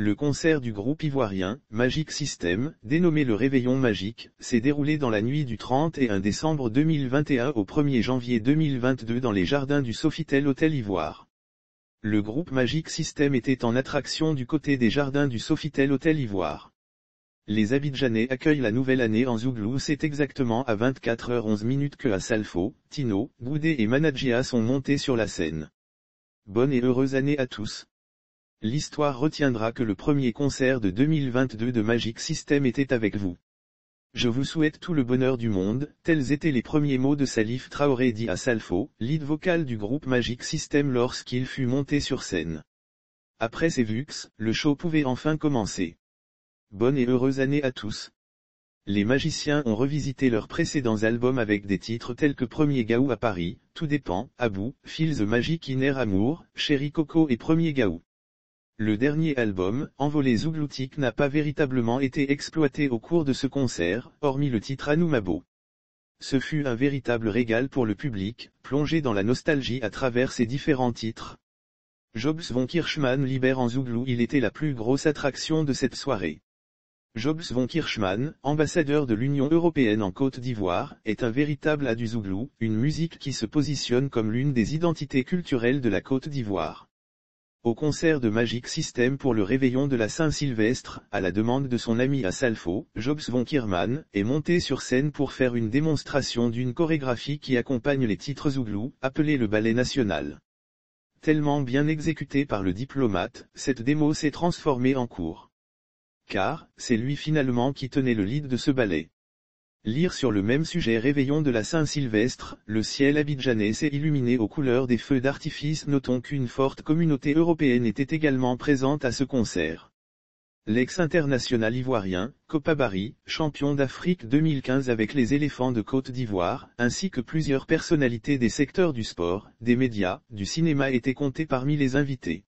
Le concert du groupe ivoirien, Magic System, dénommé le Réveillon Magique, s'est déroulé dans la nuit du 31 décembre 2021 au 1er janvier 2022 dans les jardins du Sofitel Hôtel Ivoire. Le groupe Magic System était en attraction du côté des jardins du Sofitel Hôtel Ivoire. Les Abidjanais accueillent la nouvelle année en Zouglou c'est exactement à 24h11 que à Salfo, Tino, Boudé et Managia sont montés sur la scène. Bonne et heureuse année à tous. L'histoire retiendra que le premier concert de 2022 de Magic System était avec vous. Je vous souhaite tout le bonheur du monde, tels étaient les premiers mots de Salif Traoré dit à Salfo, lead vocal du groupe Magic System lorsqu'il fut monté sur scène. Après ces vux, le show pouvait enfin commencer. Bonne et heureuse année à tous. Les magiciens ont revisité leurs précédents albums avec des titres tels que Premier Gaou à Paris, Tout dépend, Abou, Feel the Magic inner Amour, Chéri Coco et Premier Gaou. Le dernier album, Envolé Zougloutique n'a pas véritablement été exploité au cours de ce concert, hormis le titre Anoumabo. Ce fut un véritable régal pour le public, plongé dans la nostalgie à travers ses différents titres. Jobs von Kirschmann libère en Zouglou il était la plus grosse attraction de cette soirée. Jobs von Kirchmann, ambassadeur de l'Union Européenne en Côte d'Ivoire, est un véritable adu Zouglou, une musique qui se positionne comme l'une des identités culturelles de la Côte d'Ivoire au concert de Magic System pour le réveillon de la Saint-Sylvestre, à la demande de son ami à Salfo, Jobs von Kierman, est monté sur scène pour faire une démonstration d'une chorégraphie qui accompagne les titres Zouglou, appelés le ballet national. Tellement bien exécuté par le diplomate, cette démo s'est transformée en cours. Car, c'est lui finalement qui tenait le lead de ce ballet. Lire sur le même sujet Réveillon de la Saint-Sylvestre, le ciel abidjanais s'est illuminé aux couleurs des feux d'artifice notons qu'une forte communauté européenne était également présente à ce concert. L'ex-international ivoirien, Copabari, champion d'Afrique 2015 avec les éléphants de Côte d'Ivoire, ainsi que plusieurs personnalités des secteurs du sport, des médias, du cinéma étaient comptés parmi les invités.